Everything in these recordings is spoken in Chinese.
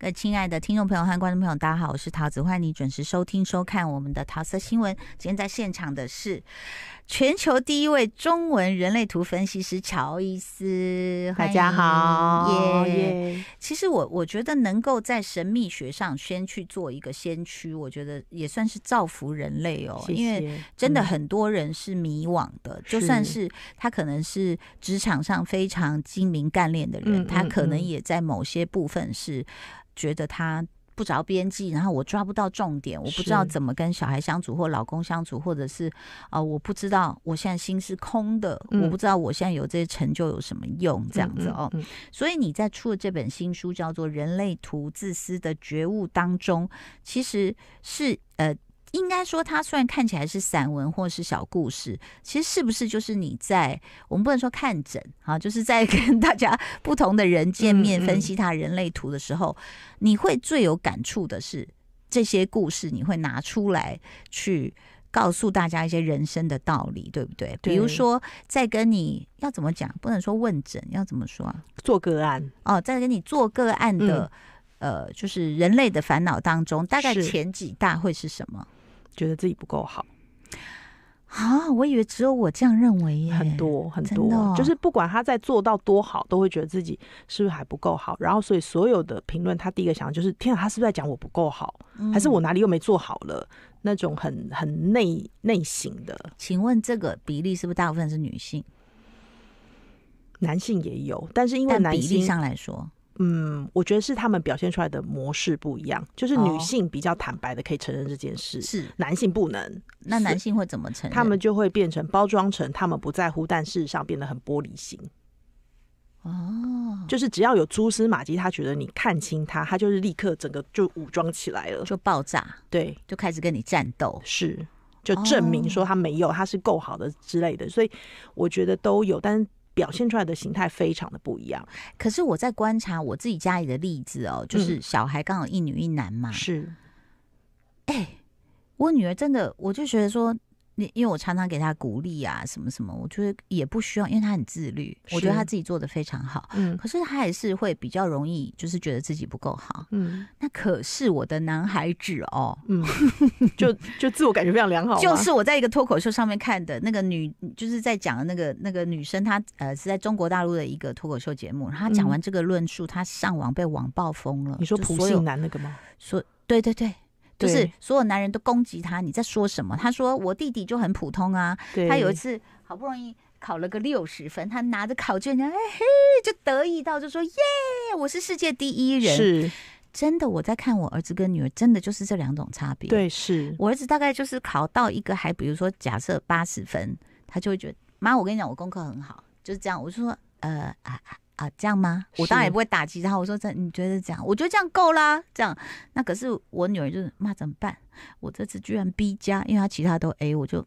各位亲爱的听众朋友和观众朋友，大家好，我是桃子，欢迎你准时收听收看我们的桃色新闻。今天在现场的是。全球第一位中文人类图分析师乔伊斯，大家好。耶，其实我我觉得能够在神秘学上先去做一个先驱，我觉得也算是造福人类哦。因为真的很多人是迷惘的，就算是他可能是职场上非常精明干练的人，他可能也在某些部分是觉得他。不着边际，然后我抓不到重点，我不知道怎么跟小孩相处，或老公相处，或者是啊，我不知道我现在心是空的，我不知道我现在有这些成就有什么用，这样子哦。所以你在出的这本新书，叫做《人类图：自私的觉悟》当中，其实是呃。应该说，它虽然看起来是散文或是小故事，其实是不是就是你在我们不能说看诊啊，就是在跟大家不同的人见面，分析他人类图的时候，你会最有感触的是这些故事，你会拿出来去告诉大家一些人生的道理，对不对？比如说，在跟你要怎么讲，不能说问诊，要怎么说啊？做个案哦，在跟你做个案的呃，就是人类的烦恼当中，大概前几大会是什么？觉得自己不够好啊！我以为只有我这样认为耶，很多很多，就是不管他在做到多好，都会觉得自己是不是还不够好。然后，所以所有的评论，他第一个想就是：天啊，他是不是在讲我不够好，还是我哪里又没做好了？那种很很内内型的。请问这个比例是不是大部分是女性？男性也有，但是因为比例上来说。嗯，我觉得是他们表现出来的模式不一样，就是女性比较坦白的可以承认这件事，是男性不能。那男性会怎么承认？他们就会变成包装成他们不在乎，但事实上变得很玻璃心。哦，就是只要有蛛丝马迹，他觉得你看清他，他就是立刻整个就武装起来了，就爆炸，对，就开始跟你战斗，是就证明说他没有，他是够好的之类的。所以我觉得都有，但是。表现出来的形态非常的不一样。可是我在观察我自己家里的例子哦，就是小孩刚好一女一男嘛。是，哎，我女儿真的，我就觉得说。你因为我常常给他鼓励啊，什么什么，我觉得也不需要，因为他很自律，我觉得他自己做的非常好。嗯，可是他还是会比较容易，就是觉得自己不够好。嗯，那可是我的男孩子哦，嗯，就 就自我感觉非常良好。就是我在一个脱口秀上面看的那个女，就是在讲的那个那个女生，她呃是在中国大陆的一个脱口秀节目，然后讲完这个论述，她上网被网暴疯了。你说普信男那个吗？说对对对。就是所有男人都攻击他，你在说什么？他说我弟弟就很普通啊，他有一次好不容易考了个六十分，他拿着考卷呢，哎嘿，就得意到就说耶，我是世界第一人。是，真的，我在看我儿子跟女儿，真的就是这两种差别。对，是我儿子大概就是考到一个，还比如说假设八十分，他就会觉得妈，我跟你讲，我功课很好，就是这样。我就说，呃啊。啊，这样吗？我当然也不会打击他。我说，这你觉得这样？我觉得这样够啦。这样，那可是我女儿就是妈，怎么办？我这次居然 B 加，因为她其他都 A，我就。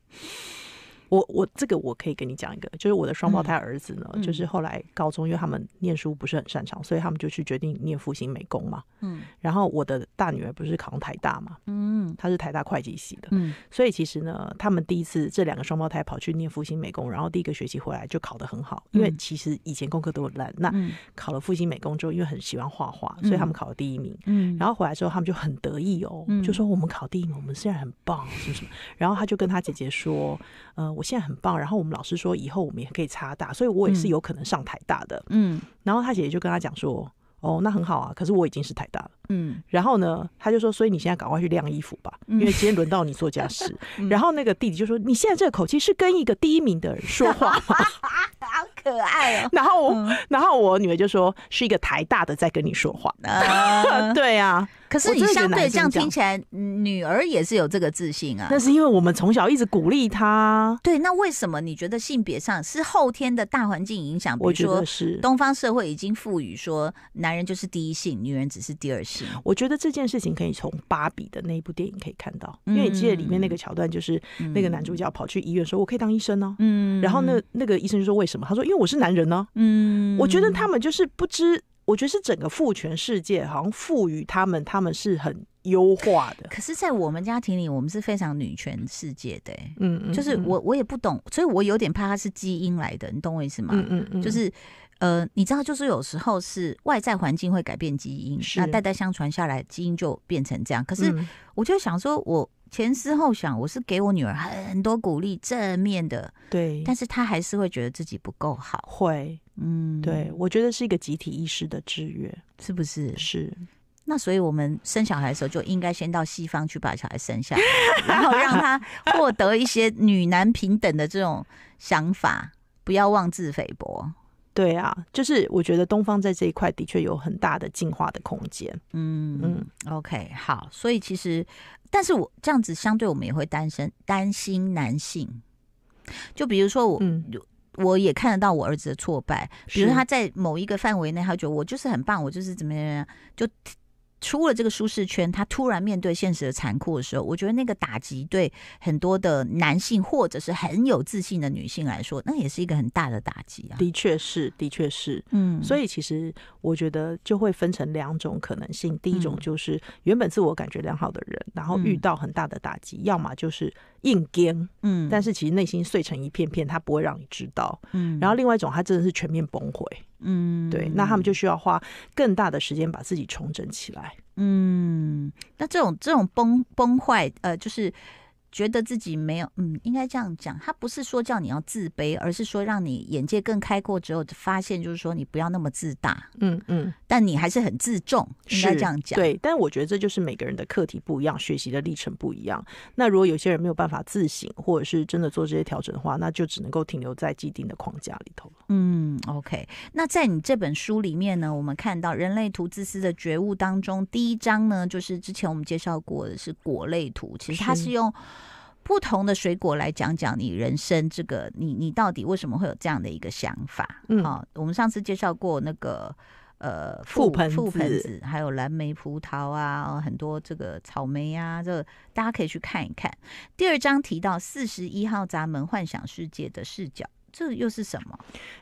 我我这个我可以跟你讲一个，就是我的双胞胎儿子呢，就是后来高中，因为他们念书不是很擅长，所以他们就去决定念复兴美工嘛。嗯。然后我的大女儿不是考上台大嘛？嗯。她是台大会计系的。嗯。所以其实呢，他们第一次这两个双胞胎跑去念复兴美工，然后第一个学期回来就考得很好，因为其实以前功课都很烂。那考了复兴美工之后，因为很喜欢画画，所以他们考了第一名。嗯。然后回来之后，他们就很得意哦，就说我们考第一名，我们虽然很棒什么什么。然后他就跟他姐姐说：“呃，我。”现在很棒，然后我们老师说以后我们也可以差大，所以我也是有可能上台大的。嗯，然后他姐姐就跟他讲说：“哦，那很好啊，可是我已经是台大了。”嗯，然后呢，他就说：“所以你现在赶快去晾衣服吧，因为今天轮到你做家事。”然后那个弟弟就说：“你现在这个口气是跟一个第一名的人说话吗？” 可爱哦！然后，然后我女儿就说：“是一个台大的在跟你说话。”对啊，可是你相对这样听起来，女儿也是有这个自信啊。那是因为我们从小一直鼓励她。对，那为什么你觉得性别上是后天的大环境影响？我觉得是东方社会已经赋予说男人就是第一性，女人只是第二性。我觉得这件事情可以从芭比的那一部电影可以看到，因为你记得里面那个桥段，就是那个男主角跑去医院说：“我可以当医生哦。”嗯，然后那那个医生就说：“为什么？”说，因为我是男人呢。嗯，我觉得他们就是不知，我觉得是整个父权世界好像赋予他们，他们是很优化的。可是，在我们家庭里，我们是非常女权世界的。嗯嗯。就是我，我也不懂，所以我有点怕他是基因来的，你懂我意思吗？嗯嗯嗯。就是，呃，你知道，就是有时候是外在环境会改变基因，那代代相传下来，基因就变成这样。可是，我就想说，我。前思后想，我是给我女儿很多鼓励，正面的，对，但是她还是会觉得自己不够好，会，嗯，对，我觉得是一个集体意识的制约，是不是？是，那所以我们生小孩的时候就应该先到西方去把小孩生下，然后让他获得一些女男平等的这种想法，不要妄自菲薄。对啊，就是我觉得东方在这一块的确有很大的进化的空间。嗯嗯，OK，好，所以其实，但是我这样子相对我们也会担心担心男性，就比如说我，我也看得到我儿子的挫败，比如他在某一个范围内，他觉得我就是很棒，我就是怎么样，就。出了这个舒适圈，他突然面对现实的残酷的时候，我觉得那个打击对很多的男性或者是很有自信的女性来说，那也是一个很大的打击啊。的确是，的确是。嗯，所以其实我觉得就会分成两种可能性。第一种就是原本自我感觉良好的人，然后遇到很大的打击，要么就是。硬扛，嗯，但是其实内心碎成一片片，他不会让你知道，嗯。然后另外一种，他真的是全面崩溃，嗯，对。那他们就需要花更大的时间把自己重整起来，嗯。那这种这种崩崩坏，呃，就是。觉得自己没有，嗯，应该这样讲，他不是说叫你要自卑，而是说让你眼界更开阔之后，发现就是说你不要那么自大，嗯嗯，但你还是很自重，应该这样讲。对，但我觉得这就是每个人的课题不一样，学习的历程不一样。那如果有些人没有办法自省，或者是真的做这些调整的话，那就只能够停留在既定的框架里头了。嗯，OK。那在你这本书里面呢，我们看到《人类图自私的觉悟》当中，第一章呢，就是之前我们介绍过的是果类图，其实它是用。不同的水果来讲讲你人生这个你你到底为什么会有这样的一个想法？嗯，好，我们上次介绍过那个呃覆盆覆盆子，还有蓝莓、葡萄啊，很多这个草莓啊，这大家可以去看一看。第二章提到四十一号闸门幻想世界的视角，这又是什么？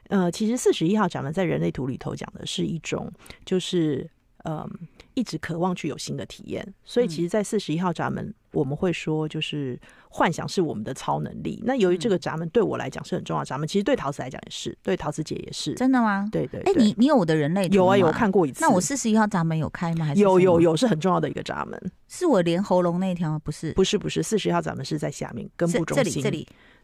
呃，其实四十一号闸门在人类图里头讲的是一种，就是嗯。一直渴望去有新的体验，所以其实，在四十一号闸门，我们会说，就是幻想是我们的超能力。那由于这个闸门对我来讲是很重要闸门，其实对陶瓷来讲也是，对陶瓷姐也是，真的吗？对对，哎，你你有我的人类有啊有看过一次？那我四十一号闸门有开吗？有有有是很重要的一个闸门，是我连喉咙那条不是不是不是，四十一号闸门是在下面根部中心。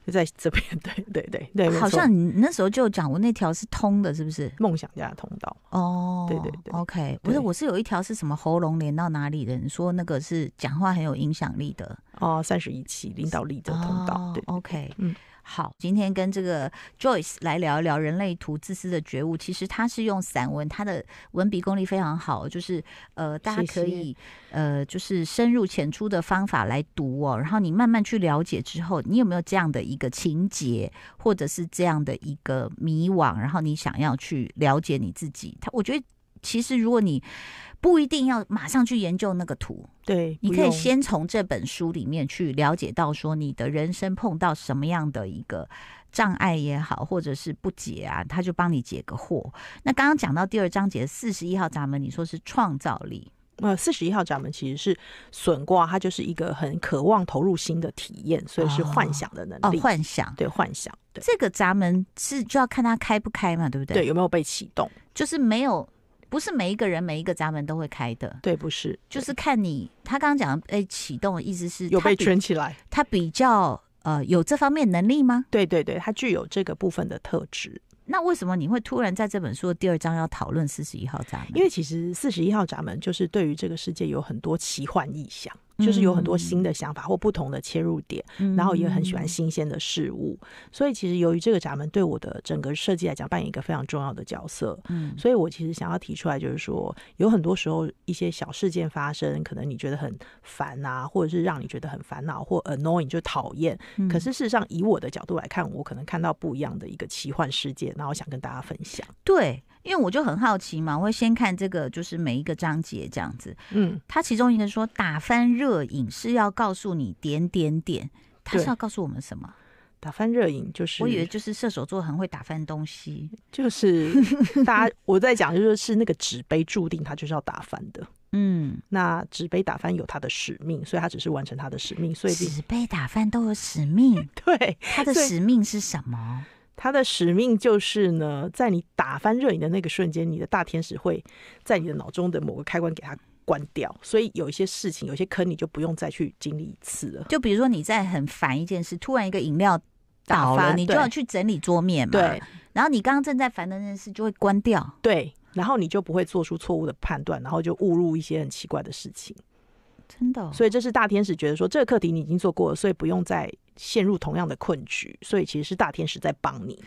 就在这边，对对对对。好像你那时候就讲，我那条是通的，是不是？梦想家的通道哦。对对对，OK。不是，我是有一条是什么喉咙连到哪里？人说那个是讲话很有影响力的哦，三十一期领导力的通道。对，OK，嗯。好，今天跟这个 Joyce 来聊一聊《人类图自私的觉悟》。其实他是用散文，他的文笔功力非常好，就是呃，大家可以呃，就是深入浅出的方法来读哦。然后你慢慢去了解之后，你有没有这样的一个情节，或者是这样的一个迷惘？然后你想要去了解你自己。他，我觉得。其实，如果你不一定要马上去研究那个图，对，你可以先从这本书里面去了解到，说你的人生碰到什么样的一个障碍也好，或者是不解啊，他就帮你解个惑。那刚刚讲到第二章节四十一号闸门，你说是创造力，那四十一号闸门其实是损卦，它就是一个很渴望投入新的体验，所以是幻想的能力，幻想对，幻想。对这个闸门是就要看它开不开嘛，对不对？对，有没有被启动？就是没有。不是每一个人每一个闸门都会开的，对，不是，就是看你他刚刚讲，哎，启动意思是，有被圈起来，他比较呃有这方面能力吗？对对对，他具有这个部分的特质。那为什么你会突然在这本书的第二章要讨论四十一号闸门？因为其实四十一号闸门就是对于这个世界有很多奇幻意象。就是有很多新的想法或不同的切入点，然后也很喜欢新鲜的事物，所以其实由于这个闸门对我的整个设计来讲扮演一个非常重要的角色，嗯，所以我其实想要提出来，就是说有很多时候一些小事件发生，可能你觉得很烦啊，或者是让你觉得很烦恼或 annoying 就讨厌，可是事实上以我的角度来看，我可能看到不一样的一个奇幻世界，那我想跟大家分享，对。因为我就很好奇嘛，我会先看这个，就是每一个章节这样子。嗯，他其中一个说打翻热饮是要告诉你点点点，他是要告诉我们什么？打翻热饮就是。我以为就是射手座很会打翻东西。就是，大家我在讲就是是那个纸杯注定它就是要打翻的。嗯，那纸杯打翻有它的使命，所以它只是完成它的使命。所以纸杯打翻都有使命。对。它的使命是什么？它的使命就是呢，在你打翻热饮的那个瞬间，你的大天使会在你的脑中的某个开关给它关掉。所以有一些事情，有些坑你就不用再去经历一次了。就比如说你在很烦一件事，突然一个饮料倒了，你就要去整理桌面嘛。对。然后你刚刚正在烦的那件事就会关掉。对。然后你就不会做出错误的判断，然后就误入一些很奇怪的事情。真的。所以这是大天使觉得说这个课题你已经做过了，所以不用再。陷入同样的困局，所以其实是大天使在帮你。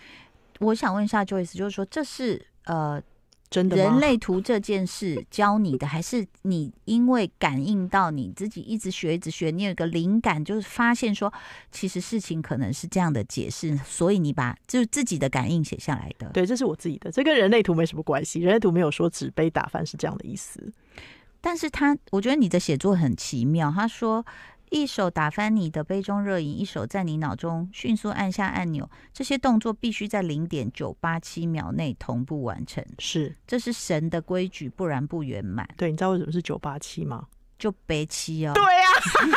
我想问一下 Joyce，就是说这是呃，真的人类图这件事教你的，还是你因为感应到你自己一直学一直学，你有一个灵感，就是发现说其实事情可能是这样的解释，所以你把就自己的感应写下来的。对，这是我自己的，这跟人类图没什么关系。人类图没有说纸杯打翻是这样的意思，但是他我觉得你的写作很奇妙。他说。一手打翻你的杯中热饮，一手在你脑中迅速按下按钮。这些动作必须在零点九八七秒内同步完成。是，这是神的规矩，不然不圆满。对，你知道为什么是九八七吗？就北七哦。对呀。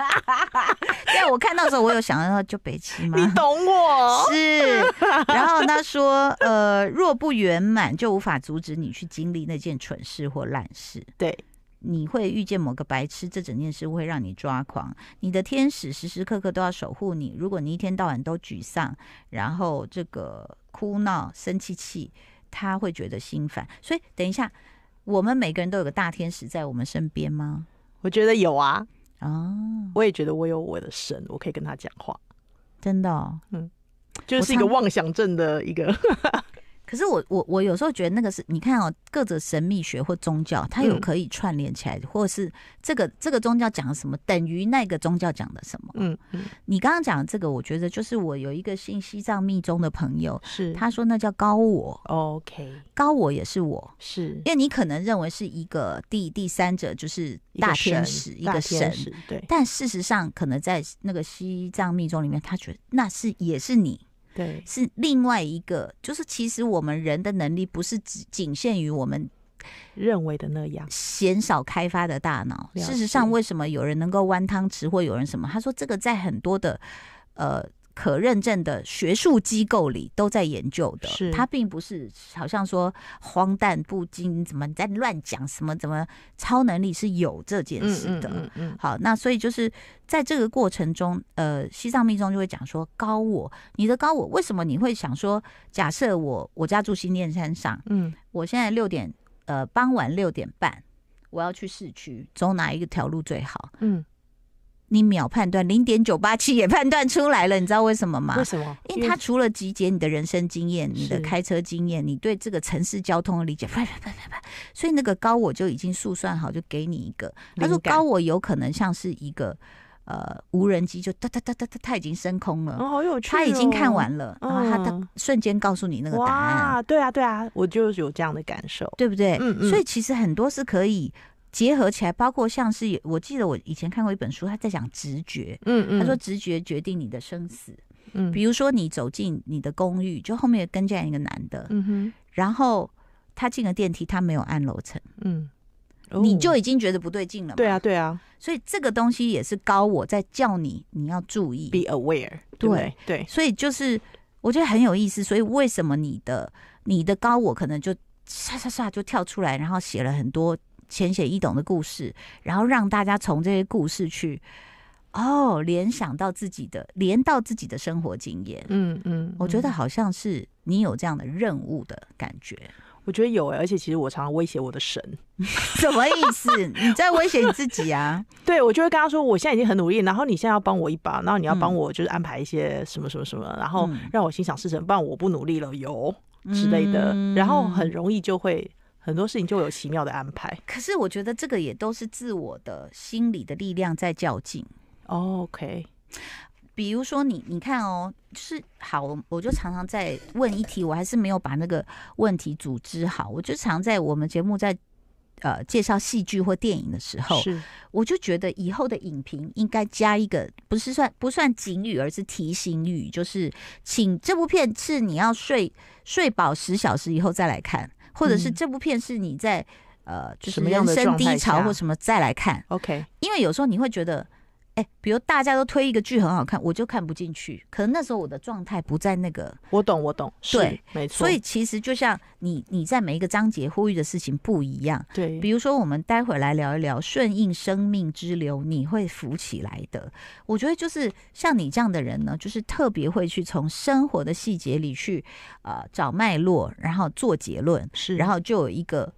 在我看到的时候，我有想到就北七吗？你懂我。是。然后他说：“呃，若不圆满，就无法阻止你去经历那件蠢事或烂事。”对。你会遇见某个白痴，这整件事会让你抓狂。你的天使时时刻刻都要守护你。如果你一天到晚都沮丧，然后这个哭闹、生气气，他会觉得心烦。所以，等一下，我们每个人都有个大天使在我们身边吗？我觉得有啊。哦，我也觉得我有我的神，我可以跟他讲话。真的？嗯，就是一个妄想症的一个。可是我我我有时候觉得那个是你看哦，各种神秘学或宗教，它有可以串联起来，或者是这个这个宗教讲的什么等于那个宗教讲的什么。嗯，你刚刚讲的这个，我觉得就是我有一个信西藏密宗的朋友，是他说那叫高我。OK，高我也是我，是因为你可能认为是一个第第三者，就是大天使，一个神。对，但事实上可能在那个西藏密宗里面，他觉得那是也是你。对，是另外一个，就是其实我们人的能力不是只仅限于我们认为的那样，鲜少开发的大脑。事实上，为什么有人能够弯汤匙或有人什么？他说这个在很多的，呃。可认证的学术机构里都在研究的，是它并不是好像说荒诞不经，怎么在乱讲？什么？怎么超能力是有这件事的？好，那所以就是在这个过程中，呃，西藏密宗就会讲说，高我，你的高我为什么你会想说，假设我我家住新念山上，嗯，我现在六点，呃，傍晚六点半，我要去市区，走哪一条路最好？嗯。你秒判断零点九八七也判断出来了，你知道为什么吗？为什么？因为它除了集结你的人生经验、你的开车经验、你对这个城市交通的理解，所以那个高我就已经速算好，就给你一个。他说高我有可能像是一个呃无人机，就哒哒哒哒哒，他已经升空了。哦，好有趣。他已经看完了，然后他瞬间告诉你那个答案。对啊，对啊，我就是有这样的感受，对不对？嗯嗯。所以其实很多是可以。结合起来，包括像是我记得我以前看过一本书，他在讲直觉，嗯嗯，他说直觉决定你的生死，嗯，比如说你走进你的公寓，就后面跟这样一个男的，嗯哼，然后他进了电梯，他没有按楼层，嗯，你就已经觉得不对劲了，对啊对啊，所以这个东西也是高我在叫你你要注意，be aware，对对，所以就是我觉得很有意思，所以为什么你的你的高我可能就刷刷刷就跳出来，然后写了很多。浅显易懂的故事，然后让大家从这些故事去哦联想到自己的，连到自己的生活经验。嗯嗯，我觉得好像是你有这样的任务的感觉。我觉得有哎，而且其实我常常威胁我的神，什么意思？你在威胁你自己啊？对，我就会跟他说，我现在已经很努力，然后你现在要帮我一把，然后你要帮我就是安排一些什么什么什么，然后让我心想事成，不然我不努力了，有之类的，然后很容易就会。很多事情就有奇妙的安排，可是我觉得这个也都是自我的心理的力量在较劲。OK，比如说你，你看哦，就是好，我就常常在问一题，我还是没有把那个问题组织好。我就常在我们节目在呃介绍戏剧或电影的时候，我就觉得以后的影评应该加一个，不是算不算警语，而是提醒语，就是请这部片是你要睡睡饱十小时以后再来看。或者是这部片是你在，呃，就是人生低潮或什么再来看，OK，因为有时候你会觉得。哎，比如大家都推一个剧很好看，我就看不进去。可能那时候我的状态不在那个。我懂，我懂。对，没错。所以其实就像你，你在每一个章节呼吁的事情不一样。对。比如说，我们待会来聊一聊顺应生命之流，你会浮起来的。我觉得就是像你这样的人呢，就是特别会去从生活的细节里去呃找脉络，然后做结论，是，然后就有一个。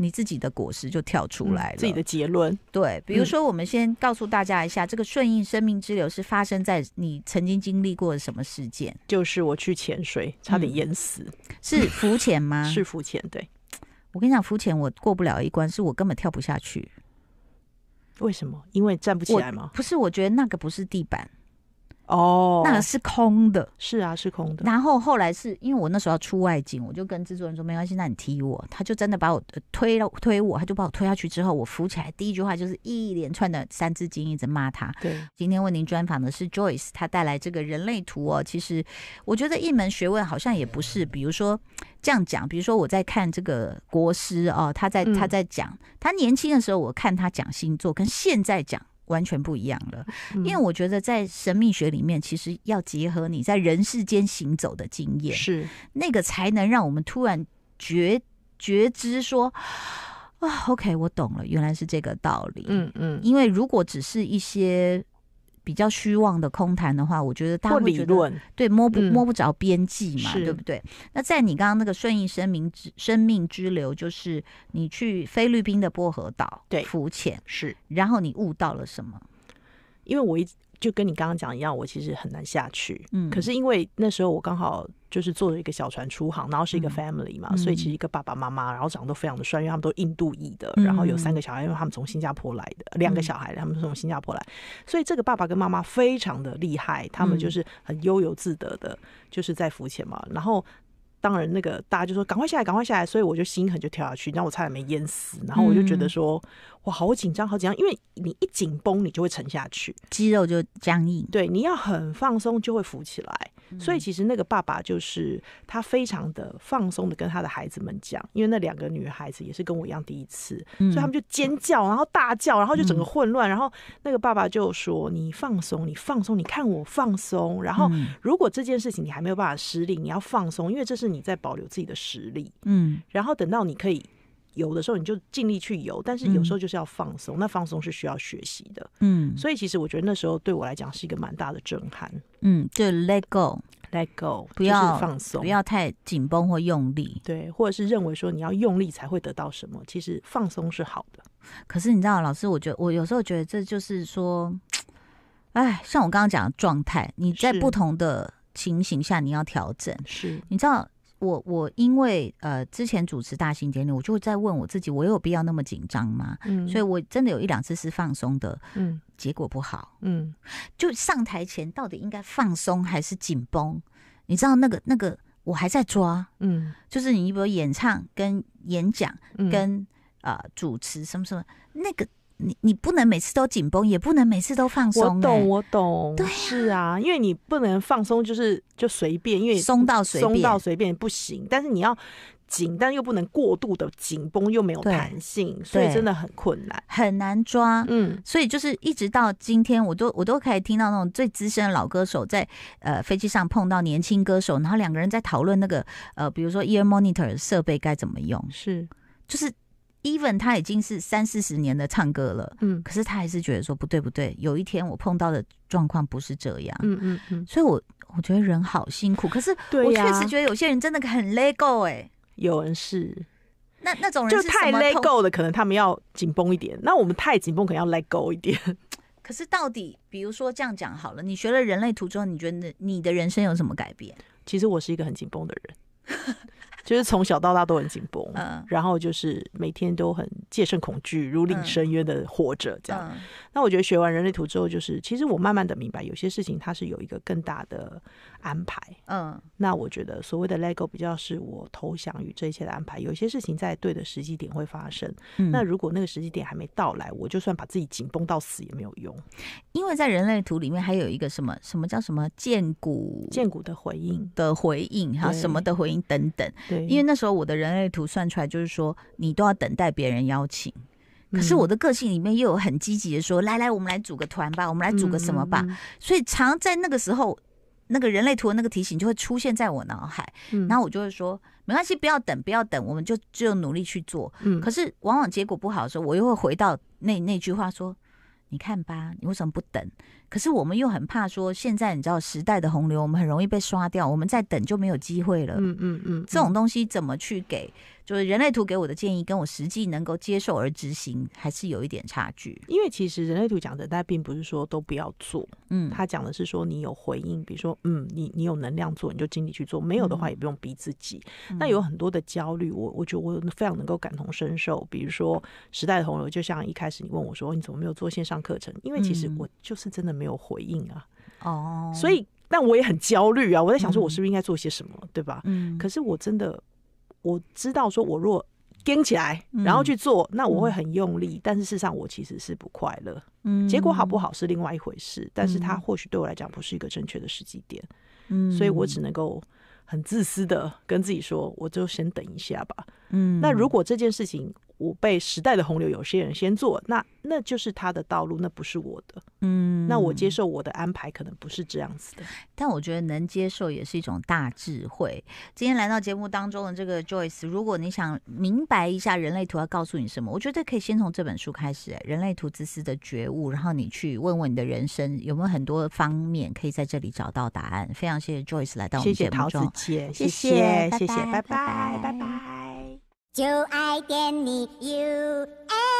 你自己的果实就跳出来了，自己的结论。对，比如说，我们先告诉大家一下，这个顺应生命之流是发生在你曾经经历过的什么事件？就是我去潜水，差点淹死。是浮潜吗？是浮潜。对，我跟你讲，浮潜我过不了一关，是我根本跳不下去。为什么？因为站不起来吗？不是，我觉得那个不是地板。哦，那个是空的，是啊，是空的。然后后来是因为我那时候要出外景，我就跟制作人说没关系，那你踢我，他就真的把我推了推我，他就把我推下去之后，我扶起来，第一句话就是一连串的三字经一直骂他。对，今天为您专访的是 Joyce，他带来这个人类图哦，其实我觉得一门学问好像也不是，比如说这样讲，比如说我在看这个国师哦，他在他在讲，他年轻的时候我看他讲星座，跟现在讲。完全不一样了，因为我觉得在神秘学里面，其实要结合你在人世间行走的经验，是那个才能让我们突然觉觉知说啊，OK，我懂了，原来是这个道理。嗯嗯，因为如果只是一些。比较虚妄的空谈的话，我觉得大家会觉得对摸不摸不着边际嘛，对不对？那在你刚刚那个顺应生命之生命之流，就是你去菲律宾的薄荷岛对浮潜是，然后你悟到了什么？因为我一。就跟你刚刚讲一样，我其实很难下去。嗯，可是因为那时候我刚好就是坐着一个小船出航，然后是一个 family 嘛，所以其实一个爸爸妈妈，然后长得都非常的帅，因为他们都印度裔的，然后有三个小孩，因为他们从新加坡来的，两个小孩他们从新加坡来，所以这个爸爸跟妈妈非常的厉害，他们就是很悠游自得的，就是在浮潜嘛，然后。当然，那个大家就说赶快下来，赶快下来，所以我就心狠就跳下去，然后我差点没淹死，然后我就觉得说哇，好紧张，好紧张，因为你一紧绷你就会沉下去，肌肉就僵硬，对，你要很放松就会浮起来。所以其实那个爸爸就是他非常的放松的跟他的孩子们讲，因为那两个女孩子也是跟我一样第一次，所以他们就尖叫，然后大叫，然后就整个混乱。然后那个爸爸就说：“你放松，你放松，你看我放松。然后如果这件事情你还没有办法失力，你要放松，因为这是你在保留自己的实力。嗯，然后等到你可以。”游的时候你就尽力去游，但是有时候就是要放松。那放松是需要学习的，嗯。所以其实我觉得那时候对我来讲是一个蛮大的震撼，嗯。就 let go，let go，不要放松，不要太紧绷或用力，对，或者是认为说你要用力才会得到什么，其实放松是好的。可是你知道，老师，我觉得我有时候觉得这就是说，哎，像我刚刚讲的状态，你在不同的情形下你要调整，是你知道。我我因为呃之前主持大型典礼，我就在问我自己，我有必要那么紧张吗？嗯，所以我真的有一两次是放松的，嗯，结果不好，嗯，就上台前到底应该放松还是紧绷？你知道那个那个我还在抓，嗯，就是你比如演唱跟演讲跟呃主持什么什么那个。你你不能每次都紧绷，也不能每次都放松。我懂，我懂。对，是啊，因为你不能放松，就是就随便，因为松到随松到随便不行。但是你要紧，但又不能过度的紧绷，又没有弹性，所以真的很困难，很难抓。嗯，所以就是一直到今天，我都我都可以听到那种最资深的老歌手在呃飞机上碰到年轻歌手，然后两个人在讨论那个呃，比如说 ear monitor 设备该怎么用，是就是。Even 他已经是三四十年的唱歌了，嗯，可是他还是觉得说不对不对，有一天我碰到的状况不是这样，嗯嗯嗯，所以，我我觉得人好辛苦，可是我确实觉得有些人真的很 l e Go 哎，有人是，那那种人就太 Let Go 了，可能他们要紧绷一点，那我们太紧绷，可能要 Let Go 一点。可是到底，比如说这样讲好了，你学了人类图之后，你觉得你的人生有什么改变？其实我是一个很紧绷的人。就是从小到大都很紧绷，然后就是每天都很戒慎恐惧、如临深渊的活着，这样。那我觉得学完人类图之后，就是其实我慢慢的明白，有些事情它是有一个更大的。安排，嗯，那我觉得所谓的 Lego 比较是我投降于这一切的安排。有些事情在对的时机点会发生，那如果那个时机点还没到来，我就算把自己紧绷到死也没有用。因为在人类图里面还有一个什么，什么叫什么剑骨剑骨的回应的回应哈，什么的回应等等。对，因为那时候我的人类图算出来就是说，你都要等待别人邀请。可是我的个性里面又有很积极的说，来来，我们来组个团吧，我们来组个什么吧。所以常在那个时候。那个人类图的那个提醒就会出现在我脑海，然后我就会说没关系，不要等，不要等，我们就就努力去做。可是往往结果不好的时候，我又会回到那那句话说：“你看吧，你为什么不等？”可是我们又很怕说，现在你知道时代的洪流，我们很容易被刷掉，我们再等就没有机会了。嗯嗯嗯，这种东西怎么去给？就是人类图给我的建议，跟我实际能够接受而执行还是有一点差距。因为其实人类图讲的，但并不是说都不要做，嗯，他讲的是说你有回应，比如说，嗯，你你有能量做，你就尽力去做；没有的话，也不用逼自己。那有很多的焦虑，我我觉得我非常能够感同身受。比如说，时代的洪流，就像一开始你问我说，你怎么没有做线上课程？因为其实我就是真的没有回应啊。哦，所以但我也很焦虑啊。我在想说，我是不是应该做些什么，对吧？嗯。可是我真的。我知道，说我若跟起来，然后去做，那我会很用力。但是事实上，我其实是不快乐。嗯，结果好不好是另外一回事。但是它或许对我来讲不是一个正确的时机点。嗯，所以我只能够很自私的跟自己说，我就先等一下吧。嗯，那如果这件事情……我被时代的洪流，有些人先做，那那就是他的道路，那不是我的。嗯，那我接受我的安排，可能不是这样子的。但我觉得能接受也是一种大智慧。今天来到节目当中的这个 Joyce，如果你想明白一下《人类图》要告诉你什么，我觉得可以先从这本书开始，《人类图：自私的觉悟》，然后你去问问你的人生有没有很多方面可以在这里找到答案。非常谢谢 Joyce 来到我们节目中。谢谢桃子姐，谢谢，谢谢，拜拜，拜拜。I U you.